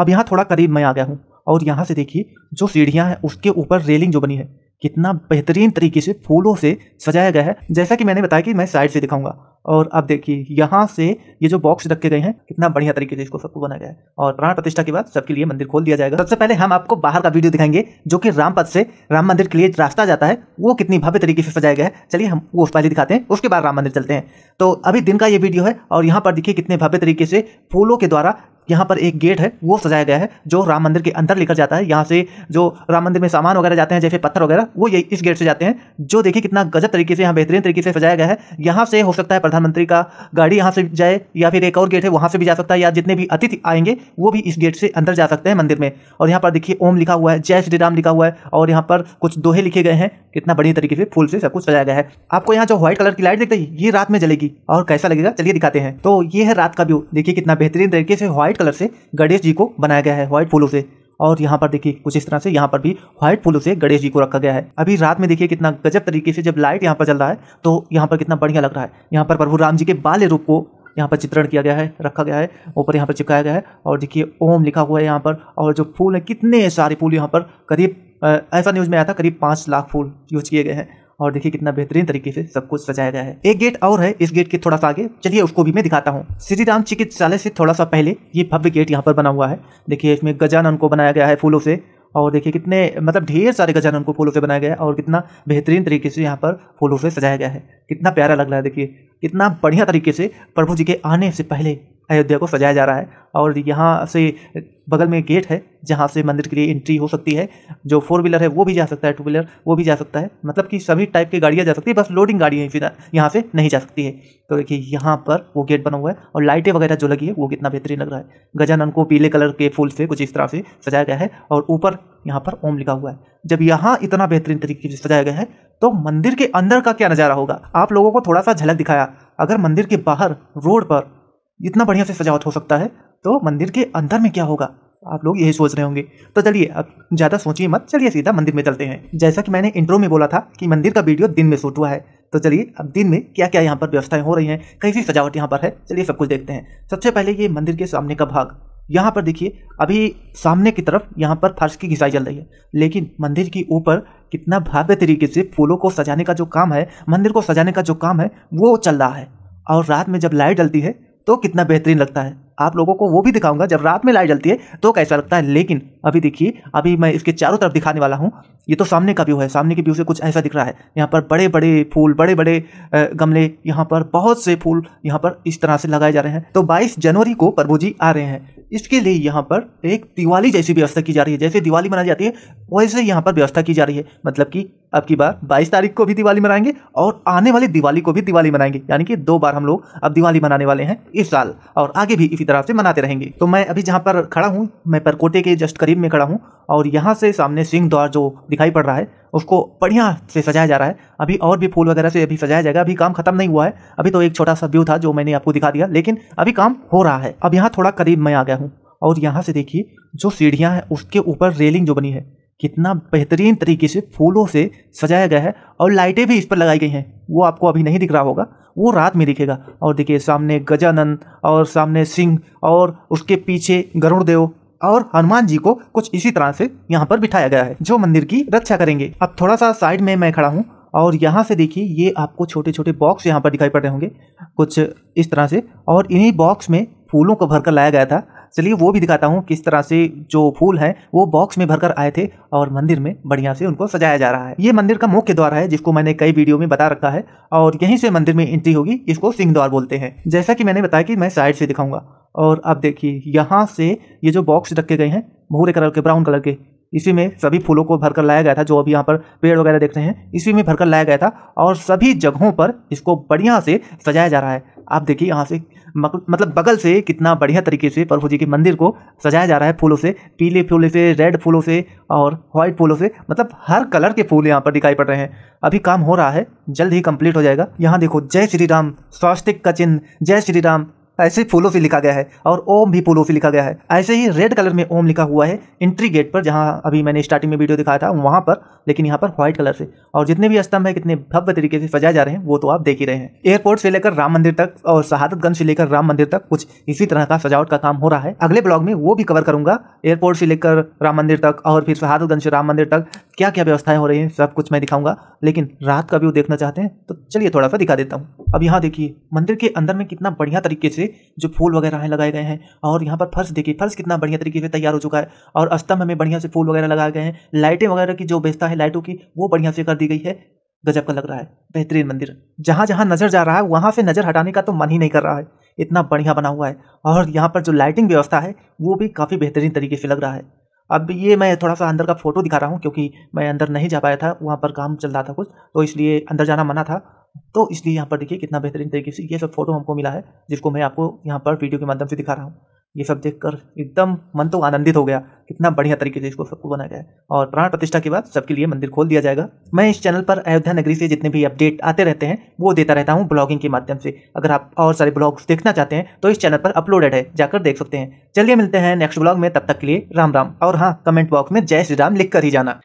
अब यहाँ थोड़ा करीब मैं आ गया हूँ और यहाँ से देखिए जो सीढ़ियाँ हैं उसके ऊपर रेलिंग जो बनी है कितना बेहतरीन तरीके से फूलों से सजाया गया है जैसा कि मैंने बताया कि मैं साइड से दिखाऊंगा और अब देखिए यहाँ से ये जो बॉक्स रखे गए हैं कितना बढ़िया तरीके से इसको सबको बनाया गया है और प्राण प्रतिष्ठा के बाद सबके लिए मंदिर खोल दिया जाएगा सबसे पहले हम आपको बाहर का वीडियो दिखाएंगे जो कि रामपथ से राम मंदिर के लिए रास्ता जाता है वो कितनी भव्य तरीके से सजाया गया है चलिए हम वो पहले दिखाते हैं उसके बाद राम मंदिर चलते हैं तो अभी दिन का ये वीडियो है और यहाँ पर देखिए कितने भव्य तरीके से फूलों के द्वारा यहाँ पर एक गेट है वो सजाया गया है जो राम मंदिर के अंदर लेकर जाता है यहाँ से जो राम मंदिर में सामान वगैरह जाते हैं जैसे पत्थर वगैरह वो ये इस गेट से जाते हैं जो देखिए कितना गजब तरीके से यहाँ बेहतरीन तरीके से सजाया गया है यहाँ से हो सकता है प्रधानमंत्री का गाड़ी यहाँ से जाए या फिर एक और गेट है वहाँ से भी जा सकता है या जितने भी अतिथि आएंगे वो भी इस गेट से अंदर जा सकते हैं मंदिर में और यहाँ पर देखिए ओम लिखा हुआ है जय श्री राम लिखा हुआ है और यहाँ पर कुछ दोहे लिखे गए हैं कितना बढ़िया तरीके से फूल से सब कुछ सजाया गया है आपको यहाँ जो व्हाइट कलर की लाइट देखते हैं ये रात में जलेगी और कैसा लगेगा चलिए दिखाते हैं तो ये है रात का व्यू देखिए कितना बेहतरीन तरीके से व्हाइट कलर से गणेश जी को बनाया गया है व्हाइट फूलों से और यहाँ पर देखिए कुछ इस तरह से यहाँ पर भी व्हाइट फूलों से गणेश जी को रखा गया है अभी रात में देखिए कितना गजब तरीके से जब लाइट यहाँ पर चल रहा है तो यहाँ पर कितना बढ़िया लग रहा है यहाँ पर प्रभु राम जी के बाल्य रूप को यहाँ पर चित्रण किया गया है रखा गया है ऊपर यहाँ पर चिपकाया गया है और देखिए ओम लिखा हुआ है यहाँ पर और जो फूल है कितने सारे फूल यहाँ पर करीब ऐसा न्यूज़ में आया था करीब पाँच लाख फूल यूज किए गए हैं और देखिए कितना बेहतरीन तरीके से सब कुछ सजाया गया है एक गेट और है इस गेट के थोड़ा सा आगे चलिए उसको भी मैं दिखाता हूँ श्री राम चिकित्सालय से थोड़ा सा पहले ये भव्य गेट यहाँ पर बना हुआ है देखिए इसमें गजानन को बनाया गया है फूलों से और देखिए कितने मतलब ढेर सारे गजानन को फूलों से बनाया गया है और कितना बेहतरीन तरीके से यहाँ पर फूलों से सजाया गया है कितना प्यारा लग रहा है देखिए कितना बढ़िया तरीके से प्रभु जी के आने से पहले अयोध्या को सजाया जा रहा है और यहाँ से बगल में गेट है जहाँ से मंदिर के लिए एंट्री हो सकती है जो फोर व्हीलर है वो भी जा सकता है टू व्हीलर वो भी जा सकता है मतलब कि सभी टाइप की गाड़ियाँ जा सकती है बस लोडिंग गाड़ियाँ फिर यहाँ से नहीं जा सकती है तो देखिए यहाँ पर वो गेट बना हुआ है और लाइटें वगैरह जो लगी है वो कितना बेहतरीन लग रहा है गजानन को पीले कलर के फूल से कुछ इस तरह से सजाया गया है और ऊपर यहाँ पर ओम लिखा हुआ है जब यहाँ इतना बेहतरीन तरीके से सजाया गया है तो मंदिर के अंदर का क्या नज़ारा होगा आप लोगों को थोड़ा सा झलक दिखाया अगर मंदिर के बाहर रोड पर इतना बढ़िया से सजावट हो सकता है तो मंदिर के अंदर में क्या होगा आप लोग यही सोच रहे होंगे तो चलिए अब ज़्यादा सोचिए मत चलिए सीधा मंदिर में चलते हैं जैसा कि मैंने इंट्रो में बोला था कि मंदिर का वीडियो दिन में शूट हुआ है तो चलिए अब दिन में क्या क्या यहाँ पर व्यवस्थाएं हो रही हैं कैसी सजावट यहाँ पर है चलिए सब कुछ देखते हैं सबसे पहले ये मंदिर के सामने का भाग यहाँ पर देखिए अभी सामने की तरफ यहाँ पर फर्श की घिसाई चल रही है लेकिन मंदिर के ऊपर कितना भव्य तरीके से फूलों को सजाने का जो काम है मंदिर को सजाने का जो काम है वो चल रहा है और रात में जब लाइट डलती है तो कितना बेहतरीन लगता है आप लोगों को वो भी दिखाऊंगा जब रात में लाइट जलती है तो कैसा लगता है लेकिन अभी देखिए अभी मैं इसके चारों तरफ दिखाने वाला हूँ ये तो सामने का व्यू है सामने के व्यू से कुछ ऐसा दिख रहा है यहाँ पर बड़े बड़े फूल बड़े बड़े गमले यहाँ पर बहुत से फूल यहाँ पर इस तरह से लगाए जा रहे हैं तो बाईस जनवरी को प्रभु जी आ रहे हैं इसके लिए यहाँ पर एक दिवाली जैसी व्यवस्था की जा रही है जैसे दिवाली मनाई जाती है वैसे यहाँ पर व्यवस्था की जा रही है मतलब कि अब की बार 22 तारीख को भी दिवाली मनाएंगे और आने वाली दिवाली को भी दिवाली मनाएंगे यानी कि दो बार हम लोग अब दिवाली मनाने वाले हैं इस साल और आगे भी इसी तरह से मनाते रहेंगे तो मैं अभी जहाँ पर खड़ा हूँ मैं परकोटे के जस्ट करीब में खड़ा हूँ और यहाँ से सामने सिंह द्वार जो दिखाई पड़ रहा है उसको बढ़िया से सजाया जा रहा है अभी और भी फूल वगैरह से अभी सजाया जाएगा अभी काम खत्म नहीं हुआ है अभी तो एक छोटा सा व्यू था जो मैंने आपको दिखा दिया लेकिन अभी काम हो रहा है अब यहाँ थोड़ा करीब मैं आ गया हूँ और यहाँ से देखिए जो सीढ़ियाँ हैं उसके ऊपर रेलिंग जो बनी है कितना बेहतरीन तरीके से फूलों से सजाया गया है और लाइटें भी इस पर लगाई गई हैं वो आपको अभी नहीं दिख रहा होगा वो रात में दिखेगा और देखिए सामने गजानन और सामने सिंह और उसके पीछे गरुड़ देव और हनुमान जी को कुछ इसी तरह से यहाँ पर बिठाया गया है जो मंदिर की रक्षा करेंगे अब थोड़ा सा साइड में मैं खड़ा हूँ और यहाँ से देखिए ये आपको छोटे छोटे बॉक्स यहाँ पर दिखाई पड़ रहे होंगे कुछ इस तरह से और इन्हीं बॉक्स में फूलों को भरकर लाया गया था चलिए वो भी दिखाता हूँ किस तरह से जो फूल हैं वो बॉक्स में भरकर आए थे और मंदिर में बढ़िया से उनको सजाया जा रहा है ये मंदिर का मुख्य द्वार है जिसको मैंने कई वीडियो में बता रखा है और यहीं से मंदिर में एंट्री होगी इसको सिंह द्वार बोलते हैं जैसा कि मैंने बताया कि मैं साइड से दिखाऊंगा और आप देखिए यहाँ से ये जो बॉक्स रखे गए हैं भूरे कलर के ब्राउन कलर के इसी में सभी फूलों को भरकर लाया गया था जो अभी यहाँ पर पेड़ वगैरह देख रहे हैं इसी में भरकर लाया गया था और सभी जगहों पर इसको बढ़िया से सजाया जा रहा है आप देखिए यहाँ से मतलब बगल से कितना बढ़िया तरीके से प्रभु जी के मंदिर को सजाया जा रहा है फूलों से पीले फूलों से रेड फूलों से और वाइट फूलों से मतलब हर कलर के फूल यहाँ पर दिखाई पड़ रहे हैं अभी काम हो रहा है जल्द ही कंप्लीट हो जाएगा यहाँ देखो जय श्री राम स्वास्तिक का चिन्ह जय श्री राम ऐसे फूलों से लिखा गया है और ओम भी फूलों से लिखा गया है ऐसे ही रेड कलर में ओम लिखा हुआ है एंट्री गेट पर जहाँ अभी मैंने स्टार्टिंग में वीडियो दिखाया था वहाँ पर लेकिन यहाँ पर व्हाइट कलर से और जितने भी स्तंभ है कितने भव्य तरीके से सजाए जा रहे हैं वो तो आप देख ही रहे हैं एयरपोर्ट से लेकर राम मंदिर तक और शहादतगंज से लेकर राम मंदिर तक कुछ इसी तरह का सजावट का काम हो रहा है अगले ब्लॉग में वो भी कवर करूंगा एयरपोर्ट से लेकर राम मंदिर तक और फिर शहादतगंज से राम मंदिर तक क्या क्या व्यवस्थाएं हो रही हैं सब कुछ मैं दिखाऊंगा लेकिन रात का व्यू देखना चाहते हैं तो चलिए थोड़ा सा दिखा देता हूँ अब यहाँ देखिए मंदिर के अंदर में कितना बढ़िया तरीके से जो फूल वगैरह हैं लगाए गए हैं और यहाँ पर फर्श देखिए फर्श कितना बढ़िया तरीके से तैयार हो चुका है और स्तंभ हमें बढ़िया से फूल वगैरह लगाए गए हैं लाइटें वगैरह की जो व्यवस्था है लाइटों की वो बढ़िया से कर दी गई है गजब का लग रहा है बेहतरीन मंदिर जहाँ जहाँ नज़र जा रहा है वहाँ से नज़र हटाने का तो मन ही नहीं कर रहा है इतना बढ़िया बना हुआ है और यहाँ पर जो लाइटिंग व्यवस्था है वो भी काफ़ी बेहतरीन तरीके से लग रहा है अब ये मैं थोड़ा सा अंदर का फ़ोटो दिखा रहा हूँ क्योंकि मैं अंदर नहीं जा पाया था वहाँ पर काम चल रहा था कुछ तो इसलिए अंदर जाना मना था तो इसलिए यहाँ पर देखिए कितना बेहतरीन तरीके से ये सब फ़ोटो हमको मिला है जिसको मैं आपको यहाँ पर वीडियो के माध्यम से दिखा रहा हूँ ये सब देखकर एकदम मन तो आनंदित हो गया कितना बढ़िया तरीके से इसको सबको बनाया गया और प्राण प्रतिष्ठा के बाद सबके लिए मंदिर खोल दिया जाएगा मैं इस चैनल पर अयोध्या नगरी से जितने भी अपडेट आते रहते हैं वो देता रहता हूँ ब्लॉगिंग के माध्यम से अगर आप और सारे ब्लॉग्स देखना चाहते हैं तो इस चैनल पर अपलोडेड है जाकर देख सकते हैं चलिए मिलते हैं नेक्स्ट ब्लॉग में तब तक के लिए राम राम और हाँ कमेंट बॉक्स में जय श्री राम लिख कर ही जाना